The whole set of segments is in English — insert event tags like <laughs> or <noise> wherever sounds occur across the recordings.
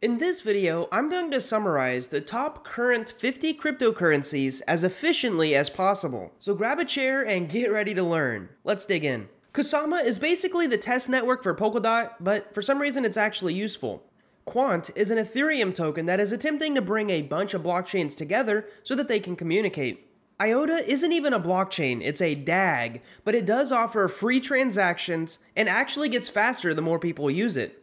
In this video, I'm going to summarize the top current 50 cryptocurrencies as efficiently as possible. So grab a chair and <laughs> get ready to learn. Let's dig in. Kusama is basically the test network for Polkadot, but for some reason it's actually useful. Quant is an Ethereum token that is attempting to bring a bunch of blockchains together so that they can communicate. IOTA isn't even a blockchain, it's a DAG, but it does offer free transactions and actually gets faster the more people use it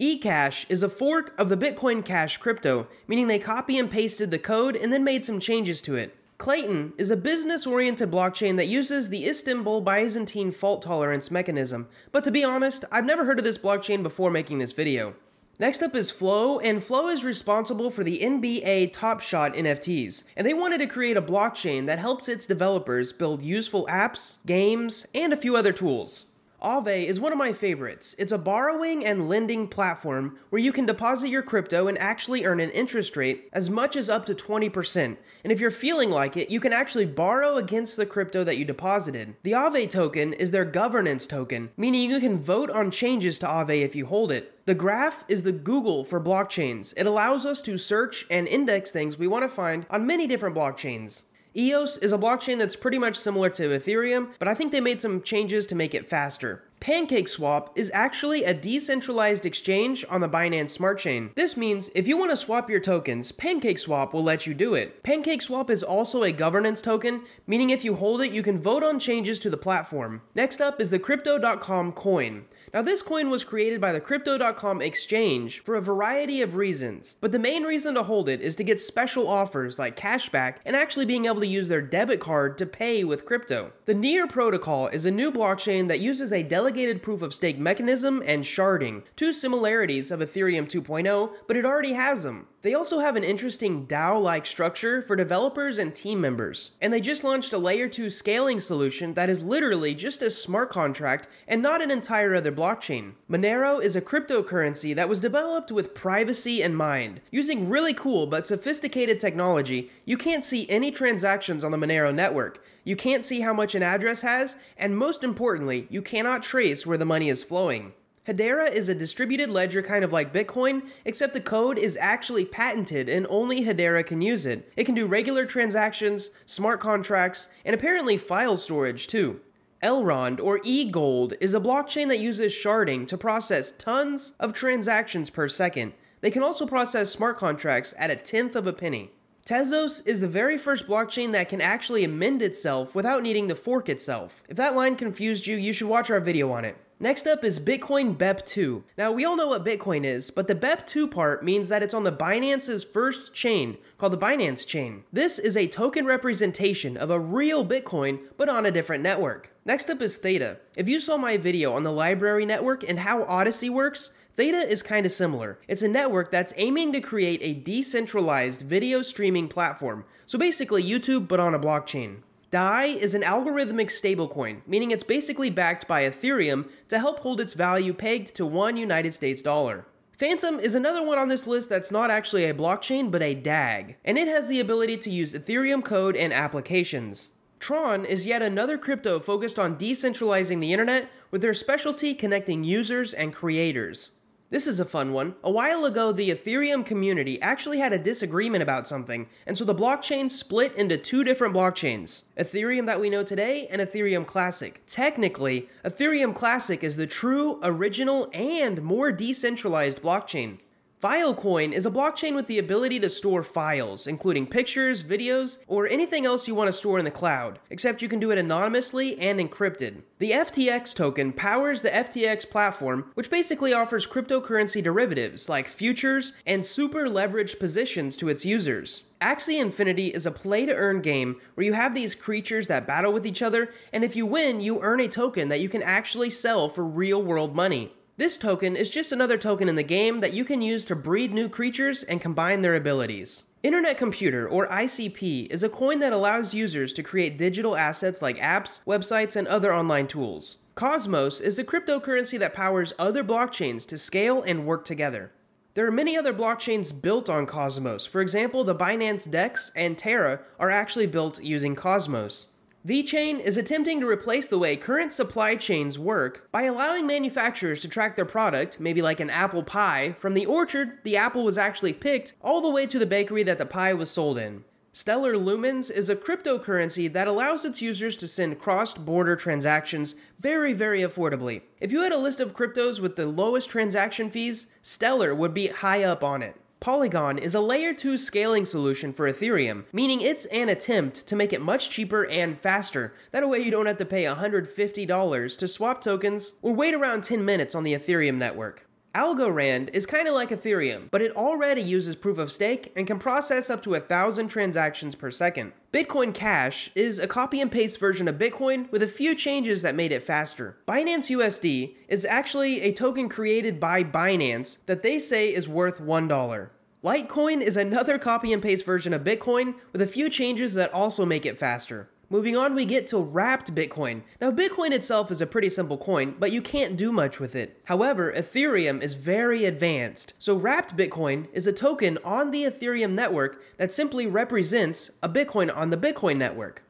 eCash is a fork of the Bitcoin Cash crypto, meaning they copy and pasted the code and then made some changes to it. Clayton is a business oriented blockchain that uses the Istanbul Byzantine fault tolerance mechanism, but to be honest, I've never heard of this blockchain before making this video. Next up is Flow, and Flow is responsible for the NBA Top Shot NFTs, and they wanted to create a blockchain that helps its developers build useful apps, games, and a few other tools. Aave is one of my favorites. It's a borrowing and lending platform where you can deposit your crypto and actually earn an interest rate as much as up to 20%. And if you're feeling like it, you can actually borrow against the crypto that you deposited. The Aave token is their governance token, meaning you can vote on changes to Aave if you hold it. The graph is the Google for blockchains. It allows us to search and index things we want to find on many different blockchains. EOS is a blockchain that's pretty much similar to Ethereum, but I think they made some changes to make it faster. PancakeSwap is actually a decentralized exchange on the Binance Smart Chain. This means if you want to swap your tokens, PancakeSwap will let you do it. PancakeSwap is also a governance token, meaning if you hold it, you can vote on changes to the platform. Next up is the Crypto.com coin. Now, this coin was created by the Crypto.com exchange for a variety of reasons, but the main reason to hold it is to get special offers like cashback and actually being able to use their debit card to pay with crypto. The Near protocol is a new blockchain that uses a delegated proof of stake mechanism and sharding, two similarities of Ethereum 2.0, but it already has them. They also have an interesting DAO-like structure for developers and team members, and they just launched a layer 2 scaling solution that is literally just a smart contract and not an entire other blockchain. Monero is a cryptocurrency that was developed with privacy in mind. Using really cool but sophisticated technology, you can't see any transactions on the Monero network, you can't see how much an address has, and most importantly, you cannot trace where the money is flowing. Hedera is a distributed ledger kind of like Bitcoin, except the code is actually patented and only Hedera can use it. It can do regular transactions, smart contracts, and apparently file storage too. Elrond, or eGold, is a blockchain that uses sharding to process tons of transactions per second. They can also process smart contracts at a tenth of a penny. Tezos is the very first blockchain that can actually amend itself without needing to fork itself. If that line confused you, you should watch our video on it. Next up is Bitcoin BEP2. Now, we all know what Bitcoin is, but the BEP2 part means that it's on the Binance's first chain, called the Binance Chain. This is a token representation of a real Bitcoin, but on a different network. Next up is Theta. If you saw my video on the library network and how Odyssey works, Theta is kind of similar. It's a network that's aiming to create a decentralized video streaming platform. So basically YouTube, but on a blockchain. DAI is an algorithmic stablecoin, meaning it's basically backed by Ethereum to help hold its value pegged to one United States dollar. Phantom is another one on this list that's not actually a blockchain but a DAG, and it has the ability to use Ethereum code and applications. Tron is yet another crypto focused on decentralizing the internet with their specialty connecting users and creators. This is a fun one. A while ago, the Ethereum community actually had a disagreement about something, and so the blockchain split into two different blockchains Ethereum that we know today and Ethereum Classic. Technically, Ethereum Classic is the true, original, and more decentralized blockchain. Filecoin is a blockchain with the ability to store files, including pictures, videos, or anything else you want to store in the cloud, except you can do it anonymously and encrypted. The FTX token powers the FTX platform, which basically offers cryptocurrency derivatives like futures and super leveraged positions to its users. Axie Infinity is a play to earn game where you have these creatures that battle with each other, and if you win, you earn a token that you can actually sell for real world money. This token is just another token in the game that you can use to breed new creatures and combine their abilities. Internet Computer, or ICP, is a coin that allows users to create digital assets like apps, websites, and other online tools. Cosmos is a cryptocurrency that powers other blockchains to scale and work together. There are many other blockchains built on Cosmos. For example, the Binance DEX and Terra are actually built using Cosmos. VeChain is attempting to replace the way current supply chains work by allowing manufacturers to track their product, maybe like an apple pie, from the orchard the apple was actually picked all the way to the bakery that the pie was sold in. Stellar Lumens is a cryptocurrency that allows its users to send cross border transactions very, very affordably. If you had a list of cryptos with the lowest transaction fees, Stellar would be high up on it. Polygon is a layer 2 scaling solution for Ethereum, meaning it's an attempt to make it much cheaper and faster. That way you don't have to pay $150 to swap tokens or wait around 10 minutes on the Ethereum network. Algorand is kind of like Ethereum, but it already uses proof of stake and can process up to a thousand transactions per second. Bitcoin Cash is a copy and paste version of Bitcoin with a few changes that made it faster. Binance USD is actually a token created by Binance that they say is worth $1. Litecoin is another copy and paste version of Bitcoin with a few changes that also make it faster. Moving on, we get to wrapped Bitcoin. Now, Bitcoin itself is a pretty simple coin, but you can't do much with it. However, Ethereum is very advanced. So, wrapped Bitcoin is a token on the Ethereum network that simply represents a Bitcoin on the Bitcoin network.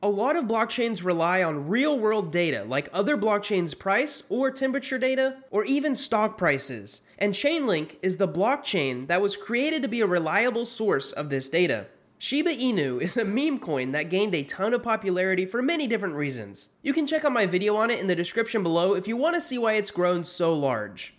A lot of blockchains rely on real world data, like other blockchains' price or temperature data, or even stock prices. And Chainlink is the blockchain that was created to be a reliable source of this data. Shiba Inu is a meme coin that gained a ton of popularity for many different reasons. You can check out my video on it in the description below if you want to see why it's grown so large.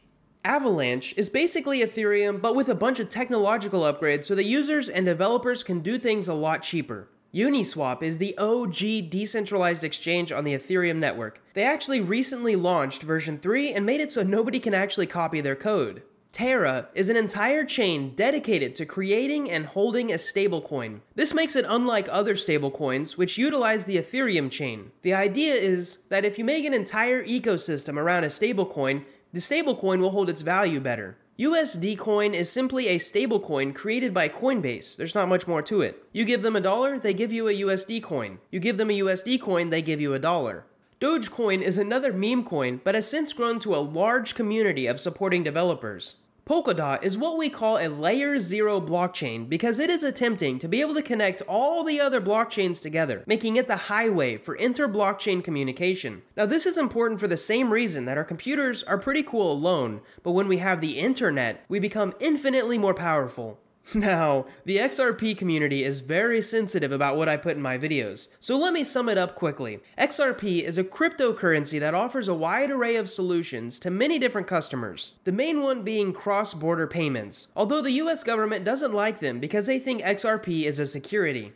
Avalanche is basically Ethereum but with a bunch of technological upgrades so that users and developers can do things a lot cheaper. Uniswap is the OG decentralized exchange on the Ethereum network. They actually recently launched version 3 and made it so nobody can actually copy their code. Terra is an entire chain dedicated to creating and holding a stablecoin. This makes it unlike other stablecoins, which utilize the Ethereum chain. The idea is that if you make an entire ecosystem around a stablecoin, the stablecoin will hold its value better. USD coin is simply a stablecoin created by Coinbase. There's not much more to it. You give them a dollar, they give you a USD coin. You give them a USD coin, they give you a dollar. Dogecoin is another meme coin, but has since grown to a large community of supporting developers. Polkadot is what we call a layer 0 blockchain because it is attempting to be able to connect all the other blockchains together, making it the highway for inter-blockchain communication. Now this is important for the same reason that our computers are pretty cool alone, but when we have the internet, we become infinitely more powerful. <laughs> Now, the XRP community is very sensitive about what I put in my videos, so let me sum it up quickly. XRP is a cryptocurrency that offers a wide array of solutions to many different customers, the main one being cross-border payments, although the US government doesn't like them because they think XRP is a security.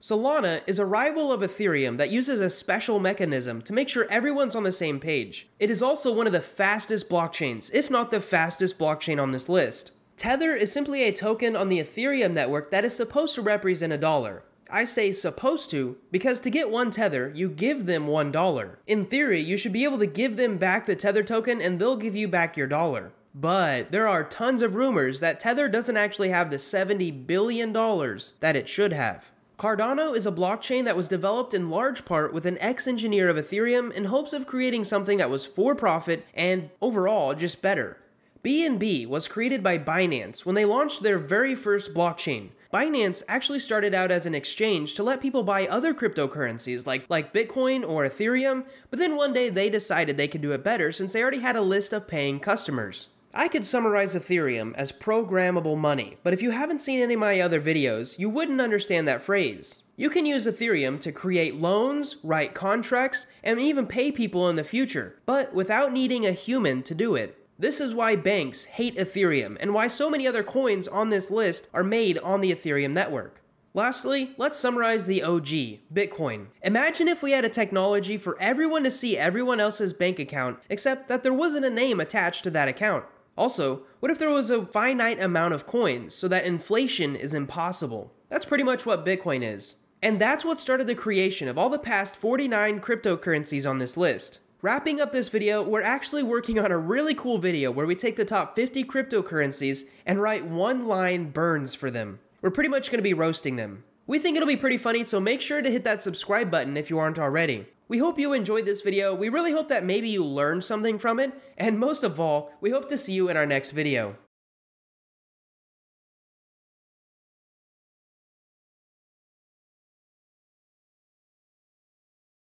Solana is a rival of Ethereum that uses a special mechanism to make sure everyone's on the same page. It is also one of the fastest blockchains, if not the fastest blockchain on this list. Tether is simply a token on the Ethereum network that is supposed to represent a dollar. I say supposed to because to get one Tether, you give them $1. In theory, you should be able to give them back the Tether token and they'll give you back your dollar. But there are tons of rumors that Tether doesn't actually have the $70 billion that it should have. Cardano is a blockchain that was developed in large part with an ex engineer of Ethereum in hopes of creating something that was for profit and overall just better. BNB was created by Binance when they launched their very first blockchain. Binance actually started out as an exchange to let people buy other cryptocurrencies like, like Bitcoin or Ethereum, but then one day they decided they could do it better since they already had a list of paying customers. I could summarize Ethereum as programmable money, but if you haven't seen any of my other videos, you wouldn't understand that phrase. You can use Ethereum to create loans, write contracts, and even pay people in the future, but without needing a human to do it. This is why banks hate Ethereum and why so many other coins on this list are made on the Ethereum network. Lastly, let's summarize the OG, Bitcoin. Imagine if we had a technology for everyone to see everyone else's bank account, except that there wasn't a name attached to that account. Also, what if there was a finite amount of coins so that inflation is impossible? That's pretty much what Bitcoin is. And that's what started the creation of all the past 49 cryptocurrencies on this list. Wrapping up this video, we're actually working on a really cool video where we take the top 50 cryptocurrencies and write one line burns for them. We're pretty much going to be roasting them. We think it'll be pretty funny, so make sure to hit that subscribe button if you aren't already. We hope you enjoyed this video, we really hope that maybe you learned something from it, and most of all, we hope to see you in our next video.